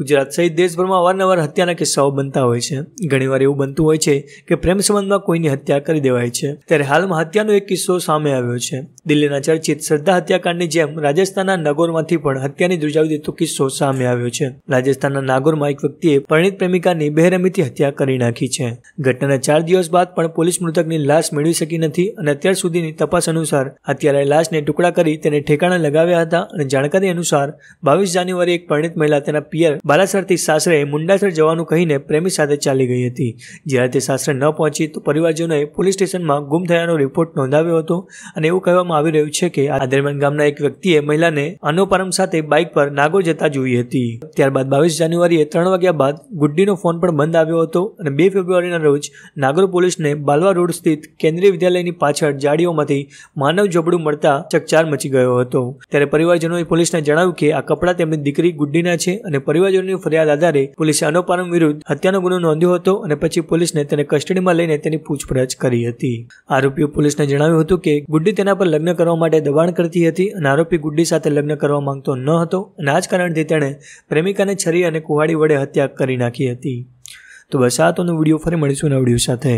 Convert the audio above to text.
ગુજરાત સહિત દેશભરમાં અવારનવાર હત્યાના કિસ્સાઓ બનતા હોય છે ઘણીવાર એવું બનતું હોય છે કે પ્રેમ સંબંધમાં કોઈની હત્યા કરી દેવાય છે ત્યારે હાલમાં હત્યાનો એક કિસ્સો સામે આવ્યો છે દિલ્હીના ચર્ચિત શ્રદ્ધા હત્યાકાંડની જેમ રાજસ્થાનના નાગોરમાંથી પણ હત્યાની ધ્રુજાવી દેતો કિસ્સો સામે આવ્યો છે રાજસ્થાનના નાગોરમાં એક વ્યક્તિએ પરિણીત પ્રેમિકાની બેરમીથી હત્યા કરી નાખી છે ઘટનાના ચાર દિવસ બાદ પણ પોલીસ મૃતકની લાશ મેળવી શકી નથી અને અત્યાર સુધીની તપાસ અનુસાર હત્યારાએ લાશને ટુકડા કરી તેને ઠેકાણે લગાવ્યા હતા અને જાણકારી અનુસાર બાવીસ જાન્યુઆરી એક પરિણીત મહિલા તેના પિયર બાલાસરથી સાસરે મુંડાસર જવાનું કહીને પ્રેમી સાથે ચાલી ગઈ હતી જ્યારે તે સાસરે ન પહોંચી તો પરિવારજનોએ પોલીસ સ્ટેશનમાં ગુમ થયાનો રિપોર્ટ નોંધાવ્યો હતો અને એવું કહેવામાં આવી રહ્યું છે કે આ દરમિયાન ગામના એક વ્યક્તિએ મહિલાને અનોપારમ સાથે બાઇક પર નાગોર જતા જોઈ હતી ત્યારબાદ બાવીસ જાન્યુઆરીએ ત્રણ વાગ્યા બાદ ગુડ્ડીનો ફોન પણ બંધ આવ્યો હતો અને બે ફેબ્રુઆરીના રોજ નાગોર પોલીસને બાલવા રોડ સ્થિત કેન્દ્રીય વિદ્યાલયની પાછળ જાડીઓમાંથી માનવ ઝબડું મળતા ચકચાર મચી ગયો હતો ત્યારે પરિવારજનોએ પોલીસને જણાવ્યું કે આ કપડાં તેમની દીકરી ગુડ્ડીના છે અને પરિવાર ફરિયાદ આધારે પોલીસે અનુપરમ વિરુદ્ધ હત્યાનો ગુનો નોંધ્યો હતો અને પછી પોલીસને તેને કસ્ટડીમાં લઈને તેની પૂછપરછ કરી હતી આરોપીએ પોલીસને જણાવ્યું હતું કે ગુડ્ડી તેના પર લગ્ન કરવા માટે દબાણ કરતી હતી અને આરોપી ગુડ્ડી સાથે લગ્ન કરવા માંગતો ન હતો અને આ જ કારણથી તેણે પ્રેમિકાને છરી અને કુહાડી વડે હત્યા કરી નાખી હતી તો બસ આ તોનો વિડીયો ફરી મળીશું નવડીઓ સાથે